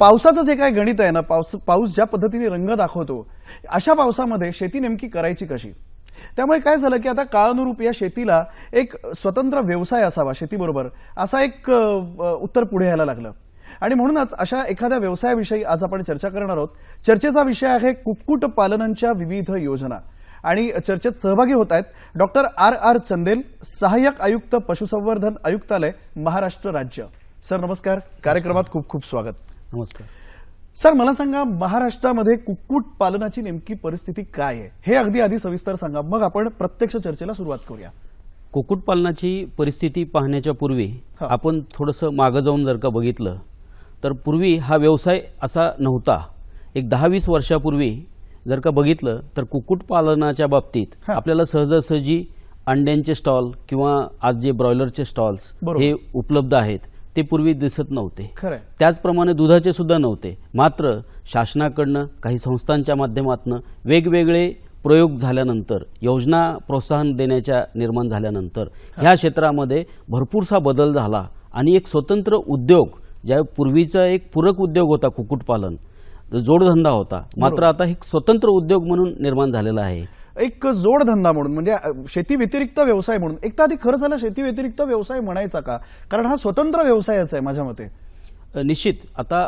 पावसाचं जे काय गणित आहे ना पावस पाऊस ज्या पद्धतीने रंग दाखवतो अशा पावसामध्ये शेती नेमकी करायची कशी त्यामुळे काय झालं की आता काळानुरूप या शेतीला एक स्वतंत्र व्यवसाय असावा शेतीबरोबर असा एक उत्तर पुढे यायला लागलं आणि म्हणूनच अशा एखाद्या व्यवसायाविषयी आज आपण चर्चा करणार आहोत चर्चेचा विषय आहे कुक्कुट पालनांच्या विविध योजना आणि चर्चेत सहभागी होत आहेत डॉक्टर आर आर चंदेल सहाय्यक आयुक्त पशुसंवर्धन आयुक्तालय महाराष्ट्र राज्य सर नमस्कार कार्यक्रमात खूप खूप स्वागत नमस्कार सर मला सांगा महाराष्ट्रामध्ये कुक्कुट पालनाची नेमकी परिस्थिती काय आहे हे अगदी आधी सविस्तर सांगा मग आपण प्रत्यक्ष चर्चेला सुरुवात करूया कुक्कुटपालनाची परिस्थिती पाहण्याच्या पूर्वी आपण थोडंसं मागं जाऊन जर का बघितलं तर पूर्वी हा व्यवसाय असा नव्हता एक दहा वीस वर्षापूर्वी जर का बघितलं तर कुक्कुटपालनाच्या बाबतीत आपल्याला सहजासहजी अंड्यांचे स्टॉल किंवा आज जे ब्रॉयलरचे स्टॉल्स हे उपलब्ध आहेत ते पूर्वी दिसत नव्हते त्याचप्रमाणे दुधाचे सुद्धा नव्हते मात्र शासनाकडनं काही संस्थांच्या माध्यमातून वेगवेगळे प्रयोग झाल्यानंतर योजना प्रोत्साहन देण्याच्या निर्माण झाल्यानंतर ह्या क्षेत्रामध्ये भरपूरसा बदल झाला आणि एक स्वतंत्र उद्योग ज्या पूर्वीचा एक पूरक उद्योग होता कुक्कुटपालन जोडधंदा होता मात्र आता एक स्वतंत्र उद्योग म्हणून निर्माण झालेला आहे एक जोडधंदा म्हणून म्हणजे शेती व्यतिरिक्त व्यवसाय म्हणून एक तर आधी खरं झालं शेती व्यतिरिक्त व्यवसाय म्हणायचा का कारण हा स्वतंत्र व्यवसायच आहे माझ्या मते निश्चित आता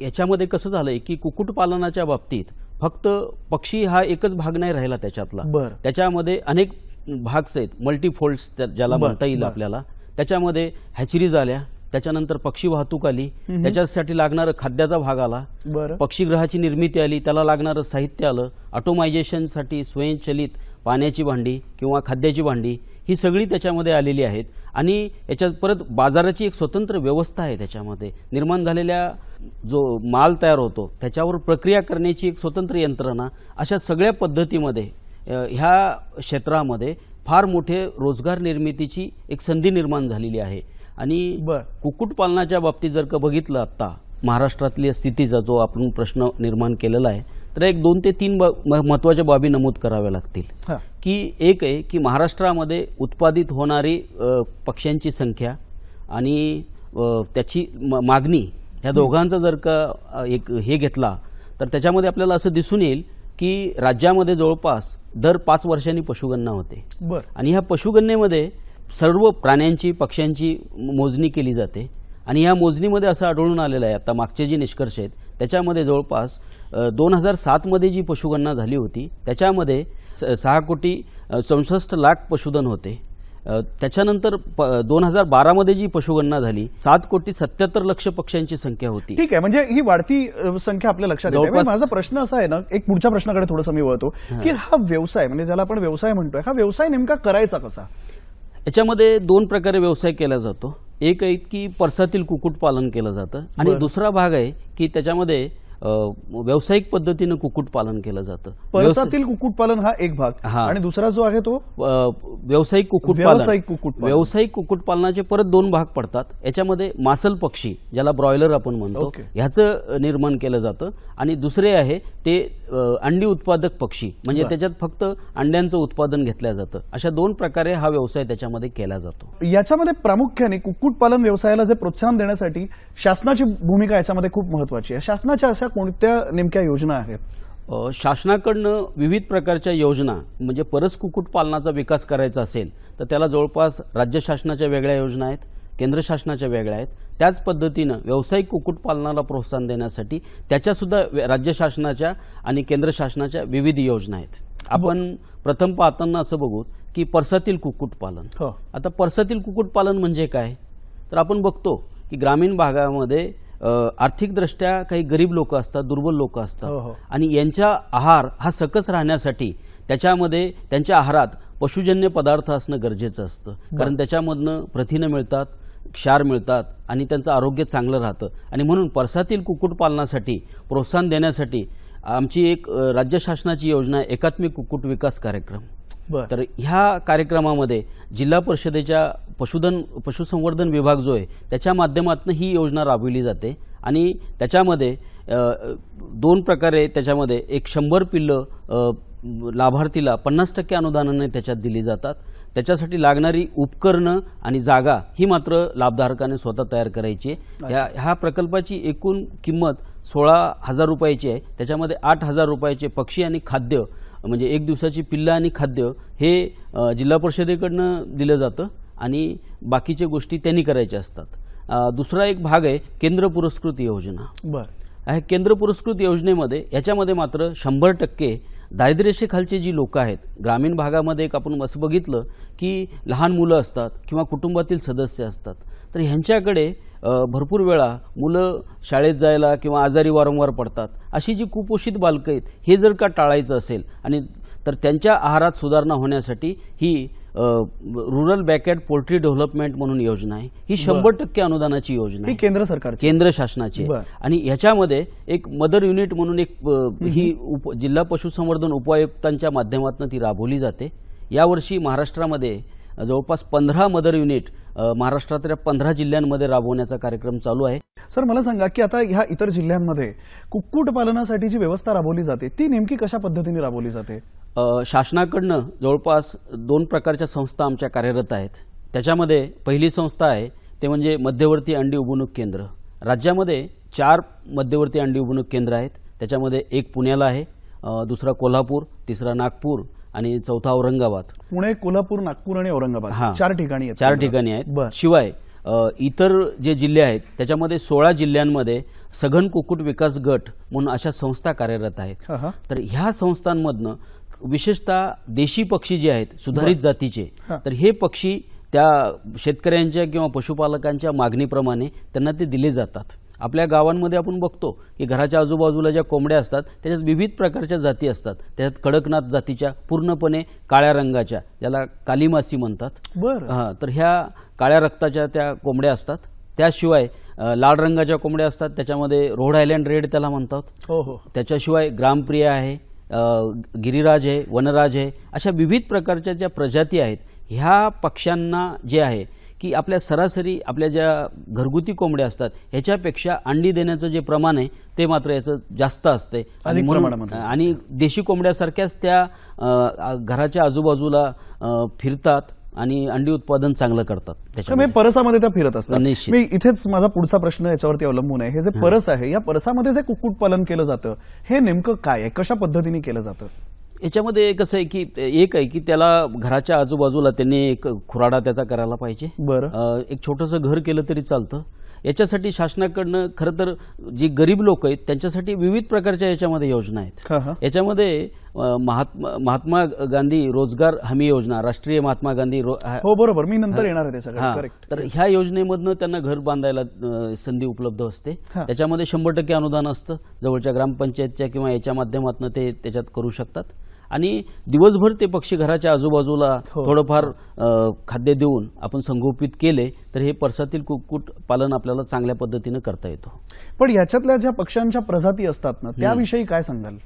याच्यामध्ये कसं झालंय की कुक्कुटपालनाच्या बाबतीत फक्त पक्षी हा एकच भाग नाही राहिला त्याच्यातला त्याच्यामध्ये अनेक भाग्स आहेत मल्टीफोल्ड ज्याला म्हणता येईल आपल्याला त्याच्यामध्ये हॅचरीज आल्या त्याच्यानंतर पक्षी वाहतूक आली त्याच्यासाठी लागणारं खाद्याचा भाग आला पक्षीग्रहाची निर्मिती आली त्याला लागणारं साहित्य आलं ऑटोमायझेशनसाठी स्वयंचलित पाण्याची भांडी किंवा खाद्याची भांडी ही सगळी त्याच्यामध्ये आलेली आहेत आणि याच्यात परत बाजाराची एक स्वतंत्र व्यवस्था आहे त्याच्यामध्ये निर्माण झालेल्या जो माल तयार होतो त्याच्यावर प्रक्रिया करण्याची एक स्वतंत्र यंत्रणा अशा सगळ्या पद्धतीमध्ये ह्या क्षेत्रामध्ये फार मोठे रोजगार निर्मितीची एक संधी निर्माण झालेली आहे आणि कुक्कुटपालनाच्या बाबतीत जर का बघितलं आता महाराष्ट्रातली स्थितीचा जो आपण प्रश्न निर्माण केलेला आहे तर एक दोन ते तीन महत्वाच्या बाबी नमूद कराव्या लागतील की एक आहे की महाराष्ट्रामध्ये उत्पादित होणारी पक्ष्यांची संख्या आणि त्याची मागणी ह्या दोघांचा जर का एक हे घेतला तर त्याच्यामध्ये आपल्याला असं दिसून येईल की राज्यामध्ये जवळपास दर पाच वर्षांनी पशुगणना होते आणि ह्या पशुगणनेमध्ये सर्व प्राण्यांची पक्ष्यांची मोजणी केली जाते आणि या मोजणीमध्ये असं आढळून आलेलं आहे आता मागचे जे निष्कर्ष आहेत त्याच्यामध्ये जवळपास दोन हजार सातमध्ये जी पशुगणना झाली होती त्याच्यामध्ये सहा कोटी चौसष्ट लाख पशुधन होते त्याच्यानंतर दोन हजार बारामध्ये जी पशुगणना झाली सात कोटी सत्याहत्तर लक्ष पक्ष्यांची संख्या होती ठीक आहे म्हणजे ही वाढती संख्या आपल्या लक्षात येते म्हणजे माझा प्रश्न असा आहे ना एक पुढच्या प्रश्नाकडे थोडासा मी वळतो की हा व्यवसाय म्हणजे ज्याला आपण व्यवसाय म्हणतोय हा व्यवसाय नेमका करायचा कसा याच्यामध्ये दोन प्रकारे व्यवसाय केला जातो एक आहे की परसातील कुकुटपालन केलं जातं आणि दुसरा भाग आहे की त्याच्यामध्ये व्यावसायिक पद्धतीनं कुक्कुटपालन केलं जातं परसातील कुक्कुटपालन हा एक भाग आणि दुसरा जो आहे तो व्यावसायिक कुक्कुट व्यावसायिक कुक्कुट व्यावसायिक कुक्कुटपालनाचे परत दोन भाग पडतात याच्यामध्ये मासल पक्षी ज्याला ब्रॉयलर आपण म्हणतो ह्याचं निर्माण केलं जातं आणि दुसरे आहे ते अंडी उत्पादक पक्षी म्हणजे त्याच्यात फक्त अंड्यांचं उत्पादन घेतलं जातं अशा दोन प्रकारे हा व्यवसाय त्याच्यामध्ये केला जातो याच्यामध्ये प्रामुख्याने कुक्कुटपालन व्यवसायाला जे प्रोत्साहन देण्यासाठी शासनाची भूमिका याच्यामध्ये खूप महत्वाची आहे शासनाच्या अशा कोणत्या नेमक्या योजना आहेत शासनाकडनं विविध प्रकारच्या योजना म्हणजे परस कुक्कुटपालनाचा विकास करायचा असेल तर त्याला जवळपास राज्य शासनाच्या वेगळ्या योजना आहेत केंद्र शासनाच्या वेगळ्या आहेत त्याच पद्धतीनं व्यावसायिक कुक्कुटपालनाला प्रोत्साहन देण्यासाठी त्याच्यासुद्धा राज्य शासनाच्या आणि केंद्र शासनाच्या विविध योजना आहेत आपण प्रथम पाहताना असं बघू की परसातील कुक्कुटपालन हो. आता परसातील कुक्कुटपालन म्हणजे काय तर आपण बघतो की ग्रामीण भागामध्ये आर्थिकदृष्ट्या काही गरीब लोक असतात दुर्बल लोक असतात हो, हो. आणि यांच्या आहार हा सकस राहण्यासाठी त्याच्यामध्ये त्यांच्या आहारात पशुजन्य पदार्थ असणं गरजेचं असतं कारण त्याच्यामधनं प्रथिनं मिळतात क्षार मिळतात आणि त्यांचं आरोग्य चांगलं राहतं आणि म्हणून परसातील कुक्कुटपालनासाठी प्रोत्साहन देण्यासाठी आमची एक राज्य शासनाची योजना एकात्मिक कुक्कुट विकास कार्यक्रम तर ह्या कार्यक्रमामध्ये जिल्हा परिषदेच्या पशुधन पशुसंवर्धन विभाग जो आहे त्याच्या माध्यमातून ही योजना राबविली जाते आणि त्याच्यामध्ये दोन प्रकारे त्याच्यामध्ये एक शंभर पिल्लं लाभार्थीला पन्नास टक्के अनुदानाने त्याच्यात दिली जातात त्याच्यासाठी लागणारी उपकरणं आणि जागा ही मात्र लाभधारकाने स्वतः तयार करायची आहे ह्या ह्या प्रकल्पाची एकूण किंमत सोळा हजार रुपयाची आहे त्याच्यामध्ये आठ हजार रुपयाचे पक्षी आणि खाद्य म्हणजे एक दिवसाची पिल्लं आणि खाद्य हे जिल्हा परिषदेकडनं दिलं जातं आणि बाकीच्या गोष्टी त्यांनी करायच्या असतात दुसरा एक भाग आहे केंद्र पुरस्कृत योजना बरं ह्या केंद्र पुरस्कृत योजनेमध्ये याच्यामध्ये मात्र शंभर टक्के दारिद्र्यरेषेखालचे जी लोक आहेत ग्रामीण भागामध्ये एक आपण असं बघितलं की लहान मुलं असतात किंवा कुटुंबातील सदस्य असतात तर ह्यांच्याकडे भरपूर वेळा मुलं शाळेत जायला किंवा आजारी वारंवार पडतात अशी जी कुपोषित बालकं आहेत हे जर का टाळायचं असेल आणि तर त्यांच्या आहारात सुधारणा होण्यासाठी ही रुरल बॅकेड पोल्ट्री डेव्हलपमेंट म्हणून योजना आहे ही शंभर टक्के अनुदानाची योजना आहे केंद्र सरकार केंद्र शासनाची आणि ह्याच्यामध्ये एक मदर युनिट म्हणून एक ही उप जिल्हा पशुसंवर्धन उपायुक्तांच्या माध्यमातून ती राबवली जाते यावर्षी महाराष्ट्रामध्ये जवळपास पंधरा मदर युनिट महाराष्ट्रातल्या पंधरा जिल्ह्यांमध्ये राबवण्याचा कार्यक्रम चालू आहे सर मला सांगा की आता ह्या इतर जिल्ह्यांमध्ये कुक्कुटपालनासाठी जी व्यवस्था राबवली जाते ती नेमकी कशा पद्धतीने राबवली जाते शासनाकडनं जवळपास दोन प्रकारच्या संस्था आमच्या कार्यरत आहेत त्याच्यामध्ये पहिली संस्था आहे ते म्हणजे मध्यवर्ती अंडी उबवणूक केंद्र राज्यामध्ये चार मध्यवर्ती अंडी उबवणूक केंद्र आहेत त्याच्यामध्ये एक पुण्याला आहे दुसरा कोल्हापूर तिसरा नागपूर आणि चौथा औरंगाबाद पुणे कोल्हापूर नागपूर आणि औरंगाबाद हा चार ठिकाणी चार ठिकाणी आहेत शिवाय इतर जे जिल्हे आहेत त्याच्यामध्ये सोळा जिल्ह्यांमध्ये सघन कुक्कुट विकास गट म्हणून अशा संस्था कार्यरत आहेत तर ह्या संस्थांमधनं विशेषतः देशी पक्षी जे आहेत सुधारित जातीचे तर हे पक्षी त्या शेतकऱ्यांच्या किंवा पशुपालकांच्या मागणीप्रमाणे त्यांना ते दिले जातात आपल्या गावांमध्ये आपण बघतो की घराच्या आजूबाजूला ज्या कोंबड्या असतात त्याच्यात विविध प्रकारच्या जाती असतात त्याच्यात कडकनाथ जातीच्या पूर्णपणे काळ्या रंगाच्या ज्याला कालीमासी म्हणतात बरं हां तर ह्या काळ्या रक्ताच्या त्या कोंबड्या असतात त्याशिवाय लाल रंगाच्या कोंबड्या असतात त्याच्यामध्ये रोड आयलँड रेड त्याला म्हणतात हो हो त्याच्याशिवाय ग्रामप्रिया आहे गिरिराज आहे वनराज आहे अशा विविध प्रकारच्या ज्या प्रजाती आहेत ह्या पक्ष्यांना जे आहे की आपल्या सरासरी आपल्या ज्या घरगुती कोंबड्या असतात ह्याच्यापेक्षा अंडी देण्याचं जे प्रमाण आहे ते मात्र याचं जास्त असते आणि देशी कोंबड्यासारख्याच त्या घराच्या आजूबाजूला फिरतात आणि अंडी उत्पादन चांगलं करतात त्याच्यामुळे म्हणजे परसामध्ये त्या फिरत असतात मी इथेच माझा पुढचा प्रश्न याच्यावरती अवलंबून आहे हे जे परस आहे या परसामध्ये जे कुक्कुटपालन केलं जातं हे नेमकं काय आहे कशा पद्धतीने केलं जातं याच्यामध्ये कसं आहे की एक आहे की त्याला घराच्या आजूबाजूला त्यांनी एक खुराडा त्याचा करायला पाहिजे बरं एक छोटंसं घर केलं तरी चालतं याच्यासाठी शासनाकडनं खरं तर जे गरीब लोक आहेत त्यांच्यासाठी विविध प्रकारच्या याच्यामध्ये योजना आहेत याच्यामध्ये महात्मा महात्मा गांधी रोजगार हमी योजना राष्ट्रीय महात्मा गांधी हो बरोबर मी नंतर येणार आहे तर ह्या योजनेमधनं त्यांना घर बांधायला संधी उपलब्ध असते त्याच्यामध्ये शंभर टक्के अनुदान असतं जवळच्या ग्रामपंचायतच्या किंवा याच्या माध्यमातून ते त्याच्यात करू शकतात आणि दिवसभर ते पक्षी घराच्या आजूबाजूला हो. थोडंफार खाद्य देऊन आपण संगोपित केले तर हे परसातील कुक्कुट पालन आपल्याला चांगल्या पद्धतीनं करता येतो पण याच्यातल्या ज्या पक्ष्यांच्या प्रजाती असतात ना त्याविषयी काय सांगाल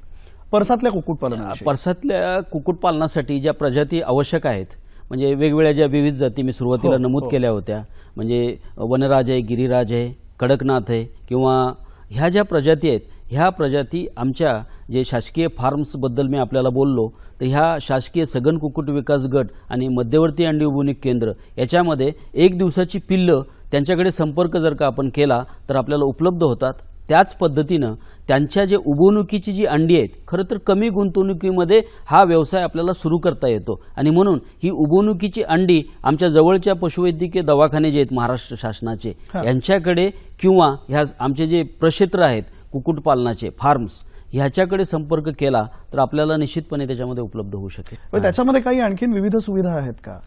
परसातल्या कुक्कुटपालन परसातल्या कुक्कुटपालनासाठी ज्या प्रजाती आवश्यक आहेत म्हणजे वेगवेगळ्या ज्या विविध जाती मी सुरुवातीला हो, हो. नमूद केल्या होत्या म्हणजे वनराज आहे गिरिराज आहे कडकनाथ आहे किंवा ह्या ज्या प्रजाती आहेत ह्या प्रजाती आमच्या जे शासकीय फार्म्सबद्दल मी आपल्याला बोललो तर ह्या शासकीय सघन कुक्कुट विकास गट आणि मध्यवर्ती अंडी उभवणी केंद्र याच्यामध्ये एक दिवसाची पिल्लं त्यांच्याकडे संपर्क जर का आपण केला तर आपल्याला उपलब्ध होतात त्याच पद्धतीनं त्यांच्या जे उगवणुकीची जी अंडी आहेत खरं तर कमी गुंतवणुकीमध्ये हा व्यवसाय आपल्याला सुरू करता येतो आणि म्हणून ही उगवणुकीची अंडी आमच्या जवळच्या पशुवैद्यकीय दवाखाने जे आहेत महाराष्ट्र शासनाचे यांच्याकडे किंवा ह्या आमचे जे प्रक्षेत्र आहेत कुक्कुटपालनाचे फार्म्स ह्याच्याकडे संपर्क केला तर आपल्याला निश्चितपणे त्याच्यामध्ये उपलब्ध होऊ शकेल त्याच्यामध्ये काही आणखीन विविध सुविधा आहेत का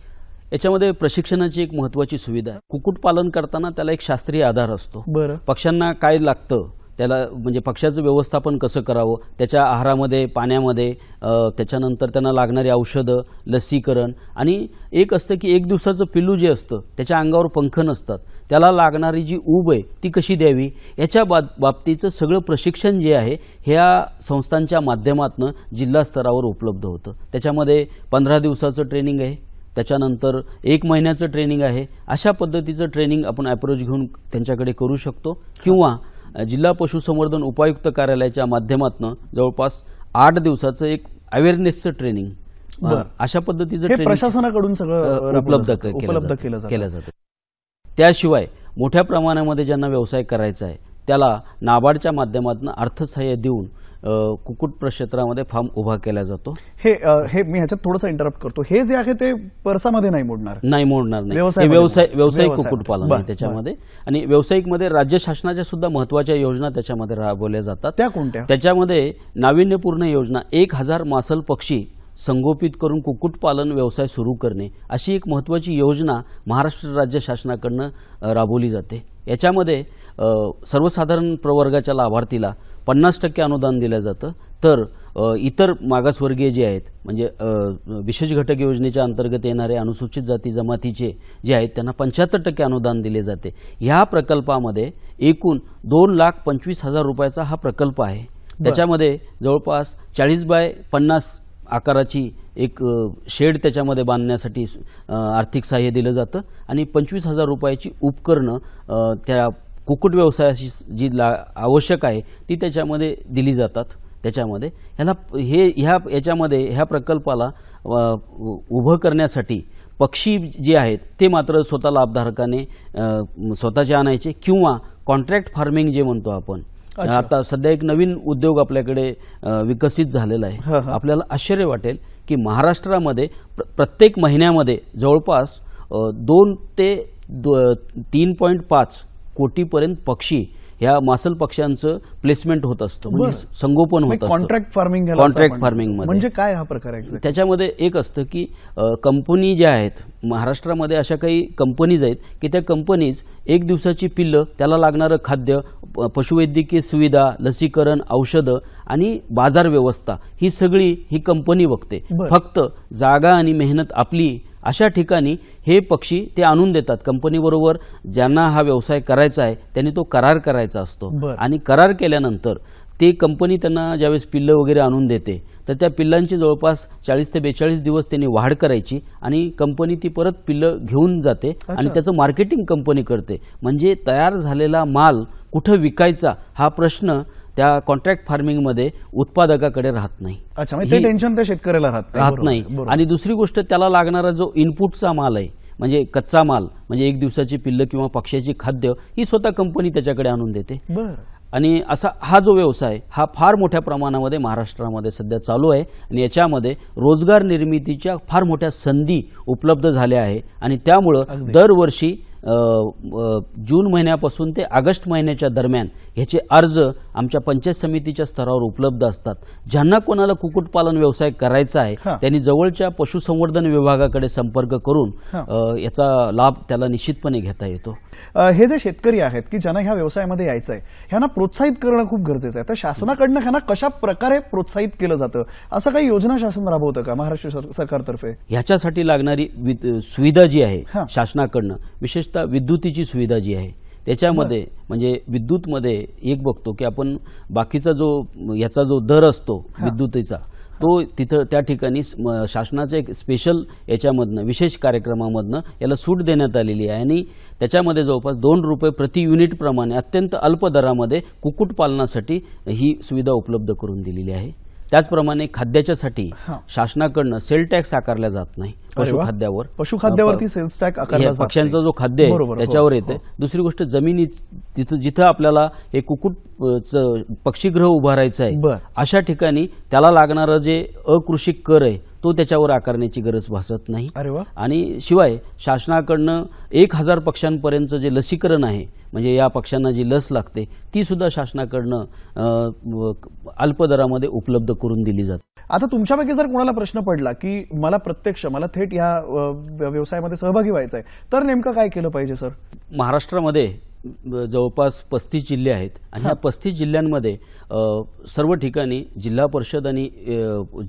याच्यामध्ये प्रशिक्षणाची एक महत्वाची सुविधा आहे पालन करताना त्याला एक शास्त्रीय आधार असतो बरं पक्ष्यांना काय लागतं त्याला म्हणजे पक्षाचं व्यवस्थापन कसं करावं त्याच्या आहारामध्ये पाण्यामध्ये त्याच्यानंतर त्यांना लागणारी औषधं लसीकरण आणि एक असतं की एक दिवसाचं पिल्लू जे असतं त्याच्या अंगावर पंख नसतात त्याला लागणारी जी ऊब आहे ती कशी द्यावी याच्या बा बाबतीचं सगळं प्रशिक्षण जे आहे ह्या संस्थांच्या माध्यमातून जिल्हा स्तरावर उपलब्ध होतं त्याच्यामध्ये पंधरा दिवसाचं ट्रेनिंग आहे त्याच्यानंतर एक महिन्याचं ट्रेनिंग आहे अशा पद्धतीचं ट्रेनिंग आपण अप्रोच घेऊन त्यांच्याकडे करू शकतो किंवा जिल्हा पशुसंवर्धन उपायुक्त कार्यालयाच्या माध्यमातून जवळपास आठ दिवसाचं एक अवेअरनेसचं ट्रेनिंग अशा पद्धतीचं प्रशासनाकडून सगळं उपलब्ध उपलब्ध केलं जातं त्याशिवाय मोठ्या प्रमाणामध्ये ज्यांना व्यवसाय करायचा आहे त्याला नाबार्डच्या माध्यमातून अर्थसहाय्य देऊन कुकुट प्रक्षेत्रामध्ये फार्म उभा केला जातो हे हे मी ह्याच्यात थोडंसं इंटरप्ट करतो हे जे आहे ते परसामध्ये नाही मोडणार नाही मोडणार नाही व्यवसाय व्यावसायिक कुक्कुटपालन त्याच्यामध्ये आणि मध्ये राज्य शासनाच्या सुद्धा महत्वाच्या योजना त्याच्यामध्ये राबवल्या जातात त्या कोणत्या त्याच्यामध्ये नाविन्यपूर्ण योजना एक हजार मासल पक्षी संगोपित करून कुक्कुटपालन व्यवसाय सुरू करणे अशी एक महत्त्वाची योजना महाराष्ट्र राज्य शासनाकडनं राबवली जाते याच्यामध्ये सर्वसाधारण प्रवर्गाच्या लाभार्थीला पन्नास टक्के अनुदान दिलं जातं तर इतर मागासवर्गीय जे आहेत म्हणजे विशेष घटक योजनेच्या अंतर्गत येणारे अनुसूचित जाती जमातीचे जे आहेत त्यांना पंच्याहत्तर टक्के अनुदान दिले जाते ह्या प्रकल्पामध्ये एकूण दोन लाख पंचवीस हजार रुपयाचा हा प्रकल्प आहे त्याच्यामध्ये जवळपास चाळीस बाय पन्नास आकाराची एक शेड त्याच्यामध्ये बांधण्यासाठी आर्थिक सहाय्य दिलं जातं आणि पंचवीस हजार रुपयाची उपकरणं त्या कुक्कुट व्यवसायाशी जी ला आवश्यक आहे ती त्याच्यामध्ये दिली जातात त्याच्यामध्ये ह्याला हे ह्या याच्यामध्ये ह्या प्रकल्पाला उभं करण्यासाठी पक्षी जे आहेत ते मात्र स्वतः लाभधारकाने स्वतःचे आणायचे किंवा कॉन्ट्रॅक्ट फार्मिंग जे म्हणतो आपण आता सध्या एक नवीन उद्योग आपल्याकडे विकसित झालेला आहे आपल्याला आश्चर्य वाटेल की महाराष्ट्रामध्ये प्रत्येक महिन्यामध्ये जवळपास दोन ते दो, तीन पॉईंट पाच कोटीपर्यंत पक्षी ह्या मासल पक्ष्यांचं प्लेसमेंट होत असतं म्हणजे संगोपन म्हणजे होत कॉन्ट्रॅक्ट फार्मिंग कॉन्ट्रॅक्ट फार्मिंग म्हणजे काय हा प्रकार आहे त्याच्यामध्ये एक असतं की कंपनी ज्या आहेत महाराष्ट्रामध्ये अशा काही कंपनीज आहेत की त्या कंपनीज एक दिवसाची पिल्लं त्याला लागणारं खाद्य पशुवैद्यकीय सुविधा लसीकरण औषधं आणि बाजार व्यवस्था ही सगळी ही कंपनी बघते फक्त जागा आणि मेहनत आपली अशा ठिकाणी हे पक्षी ते आणून देतात कंपनीबरोबर ज्यांना हा व्यवसाय करायचा आहे त्यांनी तो करार करायचा असतो आणि करार केल्यानंतर ते कंपनी त्यांना ज्यावेळेस पिल्लं वगैरे आणून देते तर त्या पिल्लांची जवळपास चाळीस ते बेचाळीस दिवस त्यांनी वाढ करायची आणि कंपनी ती परत पिल्लं घेऊन जाते आणि त्याचं मार्केटिंग कंपनी करते म्हणजे तयार झालेला माल कुठं विकायचा हा प्रश्न त्या कॉन्ट्रॅक्ट फार्मिंगमध्ये उत्पादकाकडे राहत नाही म्हणजे शेतकऱ्याला राहत नाही आणि दुसरी गोष्ट त्याला लागणारा जो इनपुटचा माल आहे म्हणजे कच्चा माल म्हणजे एक दिवसाची पिल्लं किंवा पक्ष्याची खाद्य ही स्वतः कंपनी त्याच्याकडे आणून देते आणि असा हा जो व्यवसाय हा फार मोठ्या प्रमाणामध्ये महाराष्ट्रामध्ये सध्या चालू आहे आणि याच्यामध्ये रोजगार निर्मितीच्या फार मोठ्या संधी उपलब्ध झाल्या आहे आणि त्यामुळं दरवर्षी जून महिन्यापासून ते ऑगस्ट महिन्याच्या दरम्यान ह्याचे अर्ज आमच्या पंचायत समितीच्या स्तरावर उपलब्ध असतात ज्यांना कोणाला कुक्कुटपालन व्यवसाय करायचा आहे त्यांनी जवळच्या पशुसंवर्धन विभागाकडे संपर्क करून याचा लाभ त्याला निश्चितपणे घेता येतो हे जे शेतकरी आहेत की ज्यांना ह्या व्यवसायामध्ये यायचं आहे ह्यांना प्रोत्साहित करणं खूप गरजेचं आहे तर शासनाकडनं ह्यांना कशा प्रकारे प्रोत्साहित केलं जातं असं काही योजना शासन राबवतं का महाराष्ट्र सरकारतर्फे ह्याच्यासाठी लागणारी सुविधा जी आहे शासनाकडनं विशेष विशेषतः विद्युतीची सुविधा जी आहे त्याच्यामध्ये म्हणजे विद्युतमध्ये एक बघतो की आपण बाकीचा जो याचा जो दर असतो विद्युतीचा तो तिथं त्या ठिकाणी शासनाचं एक स्पेशल याच्यामधनं विशेष कार्यक्रमामधनं याला सूट देण्यात आलेली आहे आणि त्याच्यामध्ये जवळपास दोन रुपये प्रति युनिटप्रमाणे अत्यंत अल्प दरामध्ये कुक्कुटपालनासाठी ही सुविधा उपलब्ध करून दिलेली आहे त्याचप्रमाणे खाद्याच्यासाठी शासनाकडनं सेल टॅक्स आकारला जात नाही पशुखाद्यावर पशुखाद्यावरती सेल्स टॅक्स पक्ष्यांचा जो खाद्य आहे त्याच्यावर येते हो. दुसरी गोष्ट जमिनी तिथं जिथं आपल्याला हे कुकुट पक्षीग्रह उभारायचं आहे अशा ठिकाणी त्याला लागणारं जे अकृषिक कर आहे तो त्याच्यावर आकारण्याची गरज भासत नाही अरे वा आणि शिवाय शासनाकडनं एक हजार पक्षांपर्यंत जे लसीकरण आहे म्हणजे या पक्षांना जी लस लागते ती सुद्धा शासनाकडनं अल्प दरामध्ये उपलब्ध करून दिली जाते आता तुमच्यापैकी जर कोणाला प्रश्न पडला की मला प्रत्यक्ष मला थेट या व्यवसायामध्ये सहभागी व्हायचा आहे तर नेमकं काय केलं पाहिजे सर महाराष्ट्रामध्ये जवळपास पस्तीस जिल्हे आहेत आणि ह्या पस्तीस जिल्ह्यांमध्ये सर्व ठिकाणी जिल्हा परिषद आणि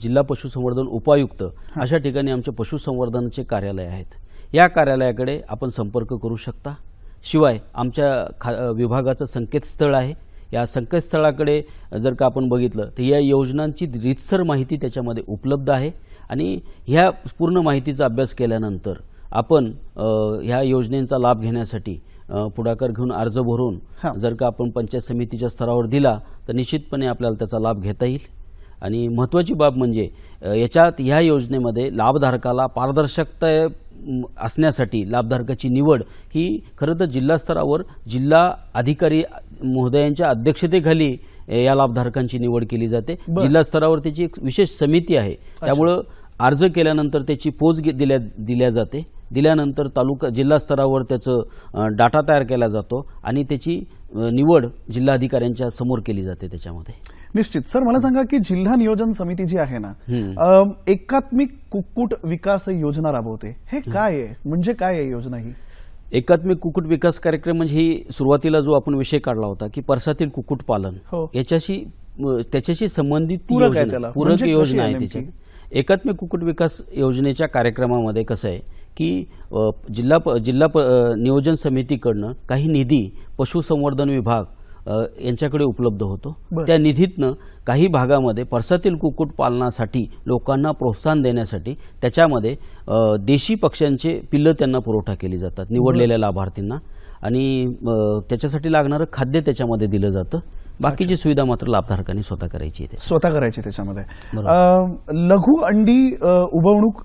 जिल्हा पशुसंवर्धन उपायुक्त अशा ठिकाणी आमचे पशुसंवर्धनाचे कार्यालय आहेत या कार्यालयाकडे आपण संपर्क करू शकता शिवाय आमच्या खा विभागाचं संकेतस्थळ आहे या संकेतस्थळाकडे जर का आपण बघितलं तर या योजनांची रितसर माहिती त्याच्यामध्ये उपलब्ध आहे आणि ह्या पूर्ण माहितीचा अभ्यास केल्यानंतर आपण ह्या योजनेचा लाभ घेण्यासाठी पुढाकार घेऊन अर्ज भरून जर का आपण पंचायत समितीच्या स्तरावर दिला तर निश्चितपणे आपल्याला त्याचा लाभ घेता येईल आणि महत्त्वाची बाब म्हणजे याच्यात ह्या योजनेमध्ये लाभधारकाला पारदर्शकता असण्यासाठी लाभधारकाची निवड ही खरं तर जिल्हा स्तरावर जिल्हा अधिकारी महोदयांच्या अध्यक्षतेखाली या लाभधारकांची निवड केली जाते जिल्हा स्तरावर त्याची एक विशेष समिती आहे त्यामुळं अर्ज केल्यानंतर त्याची पोच दिल्या दिल्या जाते दिल्यानंतर तालुका जिल्हा स्तरावर त्याचं डाटा तयार केला जातो आणि त्याची निवड जिल्हाधिकाऱ्यांच्या समोर केली जाते त्याच्यामध्ये निश्चित सर मला सांगा की जिल्हा नियोजन समिती जी आहे ना एकात्मिक कुक्कुट विकास योजना राबवते हे काय आहे म्हणजे काय आहे योजना ही एकात्मिक कुक्कुट विकास कार्यक्रम म्हणजे ही सुरुवातीला जो आपण विषय काढला होता की परसातील पालन हो. याच्याशी त्याच्याशी संबंधित पूरक म्हणजे योजना आहे त्याच्या एकात्मिक कुक्कुट विकास योजनेच्या कार्यक्रमामध्ये कसं आहे की जिल्हा प जिल्हा प नियोजन समितीकडनं काही निधी पशुसंवर्धन विभाग यांच्याकडे उपलब्ध होतो त्या निधीतनं काही भागामध्ये परसातील कुक्कुट पालनासाठी लोकांना प्रोत्साहन देण्यासाठी त्याच्यामध्ये देशी पक्ष्यांचे पिल्लं त्यांना पुरवठा केली जातात निवडलेल्या लाभार्थींना आणि त्याच्यासाठी लागणारं खाद्य त्याच्यामध्ये दिलं जातं बाकीची सुविधा मात्र लाभधारकांनी स्वतः करायची स्वतः करायची त्याच्यामध्ये लघु अंडी उभवणूक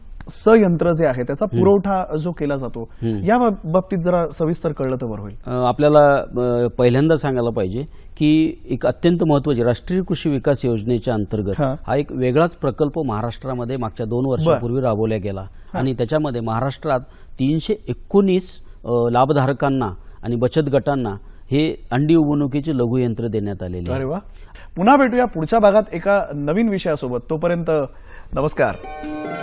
यंत्र जे आहे त्याचा पुरवठा जो केला जातो या बाबतीत जरा सविस्तर कळलं तर होईल आपल्याला पहिल्यांदा सांगायला पाहिजे की एक अत्यंत महत्वाची राष्ट्रीय कृषी विकास योजनेच्या अंतर्गत हा एक वेगळाच प्रकल्प महाराष्ट्रामध्ये मागच्या दोन वर्षापूर्वी राबवला गेला आणि त्याच्यामध्ये महाराष्ट्रात तीनशे एकोणीस लाभधारकांना आणि बचत गटांना हे अंडी उगवणुकीचे लघुयंत्र देण्यात आलेले अरे वा पुन्हा भेटूया पुढच्या भागात एका नवीन विषयासोबत तोपर्यंत नमस्कार